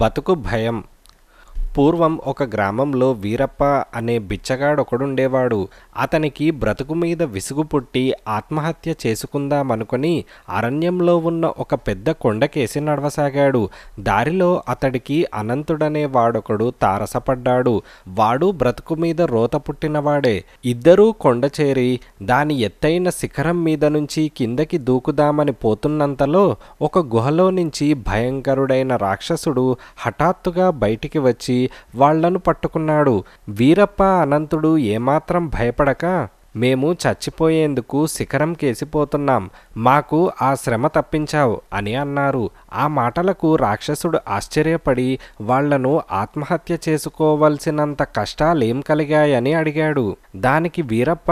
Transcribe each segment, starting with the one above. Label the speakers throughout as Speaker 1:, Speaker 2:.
Speaker 1: బతుకు భయం పూర్వం ఒక గ్రామంలో వీరప్ప అనే బిచ్చగాడొకడుండేవాడు అతనికి బ్రతుకు మీద విసుగు పుట్టి ఆత్మహత్య చేసుకుందామనుకుని అరణ్యంలో ఉన్న ఒక పెద్ద కొండకేసి నడవసాగాడు దారిలో అతడికి అనంతుడనే వాడొకడు తారసపడ్డాడు వాడు బ్రతుకు మీద రోత పుట్టినవాడే ఇద్దరూ కొండ చేరి దాని ఎత్తైన శిఖరం మీద నుంచి కిందకి దూకుదామని పోతున్నంతలో ఒక గుహలో నుంచి భయంకరుడైన రాక్షసుడు హఠాత్తుగా బయటికి వచ్చి వాళ్లను పట్టుకున్నాడు వీరప్ప అనంతుడు ఏమాత్రం భయపడక మేము చచ్చిపోయేందుకు శిఖరం కేసిపోతున్నాం మాకు ఆ శ్రమ తప్పించావు అని అన్నారు ఆ మాటలకు రాక్షసుడు ఆశ్చర్యపడి వాళ్లను ఆత్మహత్య చేసుకోవలసినంత కష్టాలేం కలిగాయని అడిగాడు దానికి వీరప్ప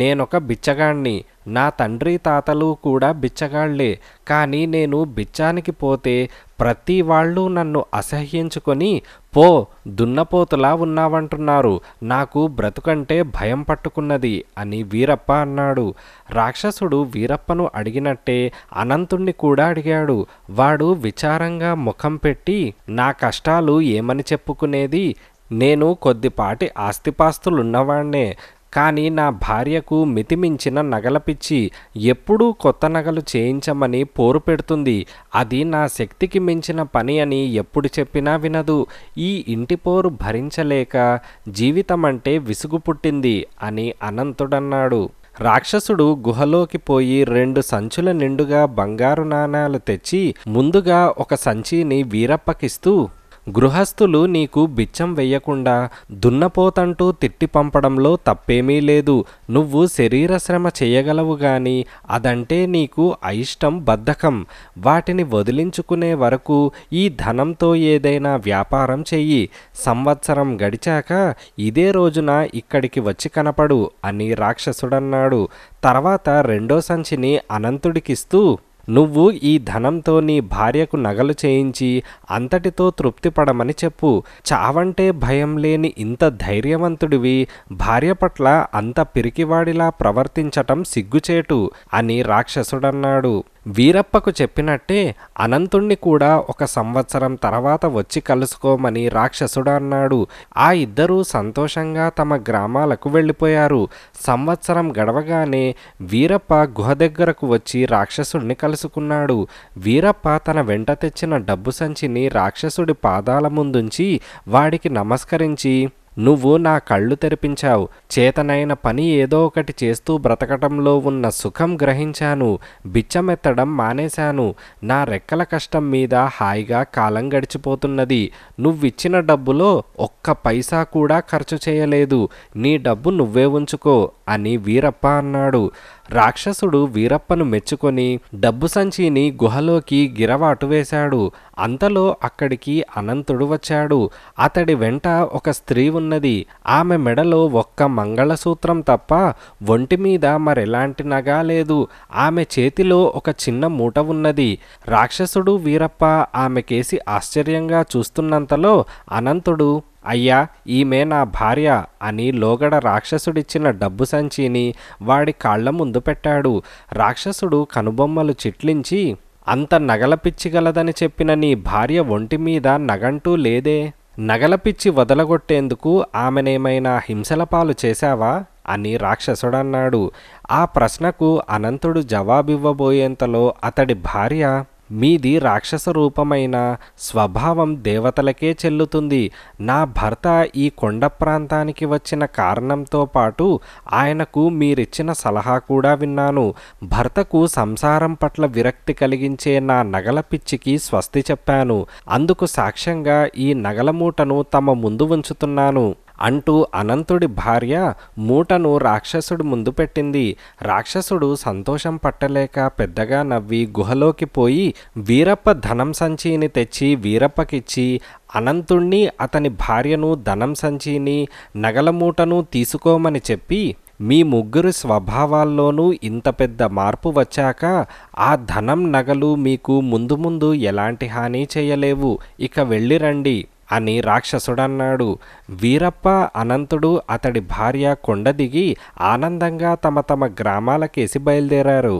Speaker 1: నేనొక బిచ్చగాణ్ణి నా తండ్రి తాతలు కూడా బిచ్చగాళ్లే కానీ నేను బిచ్చానికి పోతే ప్రతి వాళ్ళు నన్ను అసహ్యించుకొని పో దున్నపోతులా ఉన్నావంటున్నారు నాకు బ్రతుకంటే భయం పట్టుకున్నది అని వీరప్ప అన్నాడు రాక్షసుడు వీరప్పను అడిగినట్టే అనంతుణ్ణి కూడా అడిగాడు వాడు విచారంగా ముఖం పెట్టి నా కష్టాలు ఏమని చెప్పుకునేది నేను కొద్దిపాటి ఆస్తిపాస్తులున్నవాణ్ణే కానీ నా భార్యకు మితిమించిన నగల పిచ్చి ఎప్పుడూ కొత్త నగలు చేయించమని పోరు పెడుతుంది అది నా శక్తికి మించిన పని అని ఎప్పుడు చెప్పినా వినదు ఈ ఇంటి పోరు భరించలేక జీవితమంటే విసుగు పుట్టింది అని అనంతుడన్నాడు రాక్షసుడు గుహలోకి పోయి రెండు సంచుల నిండుగా బంగారు నాణాలు తెచ్చి ముందుగా ఒక సంచిని వీరప్పకిస్తూ గృహస్థులు నీకు బిచ్చం వెయ్యకుండా దున్నపోతంటూ తిట్టి పంపడంలో తప్పేమీ లేదు నువ్వు శరీర శ్రమ చేయగలవు గాని అదంటే నీకు అయిష్టం బద్ధకం వాటిని వదిలించుకునే వరకు ఈ ధనంతో ఏదైనా వ్యాపారం చెయ్యి సంవత్సరం గడిచాక ఇదే రోజున ఇక్కడికి వచ్చి కనపడు అని రాక్షసుడన్నాడు తర్వాత రెండో సంచిని అనంతుడికిస్తూ నువ్వు ఈ ధనంతో నీ భార్యకు నగలు చేయించి అంతటితో తృప్తిపడమని చెప్పు చావంటే భయం లేని ఇంత ధైర్యవంతుడివి భార్య పట్ల అంత పిరికివాడిలా ప్రవర్తించటం సిగ్గుచేటు అని రాక్షసుడన్నాడు వీరప్పకు చెప్పినట్టే అనంతుణ్ణి కూడా ఒక సంవత్సరం తర్వాత వచ్చి కలుసుకోమని రాక్షసుడు అన్నాడు ఆ ఇద్దరూ సంతోషంగా తమ గ్రామాలకు వెళ్ళిపోయారు సంవత్సరం గడవగానే వీరప్ప గుహ దగ్గరకు వచ్చి రాక్షసుణ్ణి కలుసుకున్నాడు వీరప్ప తన వెంట తెచ్చిన డబ్బు సంచిని రాక్షసుడి పాదాల ముందుంచి వాడికి నమస్కరించి నువ్వు నా కళ్ళు తెరిపించావు చేతనైన పని ఏదో ఒకటి చేస్తూ బ్రతకటంలో ఉన్న సుఖం గ్రహించాను బిచ్చమెత్తడం మానేశాను నా రెక్కల కష్టం మీద హాయిగా కాలం గడిచిపోతున్నది నువ్విచ్చిన డబ్బులో ఒక్క పైసా కూడా ఖర్చు చేయలేదు నీ డబ్బు నువ్వే ఉంచుకో అని వీరప్ప అన్నాడు రాక్షసుడు వీరప్పను మెచ్చుకొని డబ్బు సంచిని గుహలోకి గిరవాటు వేశాడు అంతలో అక్కడికి అనంతుడు వచ్చాడు అతడి వెంట ఒక స్త్రీ ఉన్నది ఆమె మెడలో ఒక్క మంగళసూత్రం తప్ప ఒంటి మీద మరెలాంటి నగా లేదు ఆమె చేతిలో ఒక చిన్న మూట ఉన్నది రాక్షసుడు వీరప్ప ఆమెకేసి ఆశ్చర్యంగా చూస్తున్నంతలో అనంతుడు అయ్యా ఈమె నా భార్య అని లోగడ రాక్షసుడిచ్చిన డబ్బు సంచిని వాడి కాళ్ల ముందు పెట్టాడు రాక్షసుడు కనుబొమ్మలు చిట్లించి అంత నగల పిచ్చిగలదని చెప్పిన నీ భార్య ఒంటి మీద నగంటూ లేదే నగలపిచ్చి వదలగొట్టేందుకు ఆమెనేమైనా హింసల పాలు చేశావా అని రాక్షసుడన్నాడు ఆ ప్రశ్నకు అనంతుడు జవాబివ్వబోయేంతలో అతడి భార్య మీది రాక్షస రూపమైన స్వభావం దేవతలకే చెల్లుతుంది నా భర్త ఈ కొండ ప్రాంతానికి వచ్చిన కారణంతో పాటు ఆయనకు మీరిచ్చిన సలహా కూడా విన్నాను భర్తకు సంసారం పట్ల విరక్తి కలిగించే నా నగల పిచ్చికి స్వస్తి చెప్పాను అందుకు సాక్ష్యంగా ఈ నగల మూటను తమ ముందు ఉంచుతున్నాను అంటూ అనంతుడి భార్య మూటను రాక్షసుడు ముందు పెట్టింది రాక్షసుడు సంతోషం పట్టలేక పెద్దగా నవ్వి గుహలోకి పోయి వీరప్ప ధనం సంచిని తెచ్చి వీరప్పకిచ్చి అనంతుణ్ణి అతని భార్యను ధనం సంచిని నగల మూటను తీసుకోమని చెప్పి మీ ముగ్గురు స్వభావాల్లోనూ ఇంత పెద్ద మార్పు వచ్చాక ఆ ధనం నగలు మీకు ముందు ముందు ఎలాంటి హాని చేయలేవు ఇక వెళ్ళిరండి అని రాక్షసుడన్నాడు వీరప్ప అనంతుడు అతడి భార్య కొండ దిగి ఆనందంగా తమ తమ గ్రామాలకేసి బయలుదేరారు